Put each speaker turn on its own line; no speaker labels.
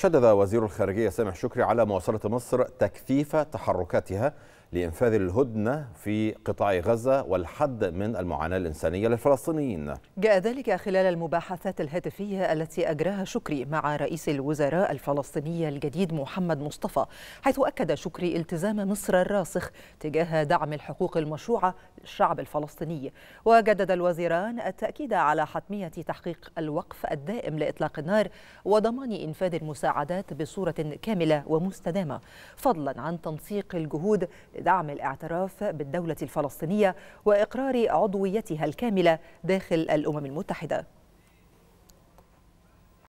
شدد وزير الخارجية سامح شكري على مواصلة مصر تكثيف تحركاتها لإنفاذ الهدنة في قطاع غزة والحد من المعاناة الإنسانية للفلسطينيين
جاء ذلك خلال المباحثات الهاتفية التي أجراها شكري مع رئيس الوزراء الفلسطيني الجديد محمد مصطفى حيث أكد شكري التزام مصر الراسخ تجاه دعم الحقوق المشروعة للشعب الفلسطيني وجدد الوزيران التأكيد على حتمية تحقيق الوقف الدائم لإطلاق النار وضمان إنفاذ المساعدات بصورة كاملة ومستدامة فضلا عن تنسيق الجهود دعم الاعتراف بالدولة الفلسطينية وإقرار عضويتها الكاملة داخل الأمم المتحدة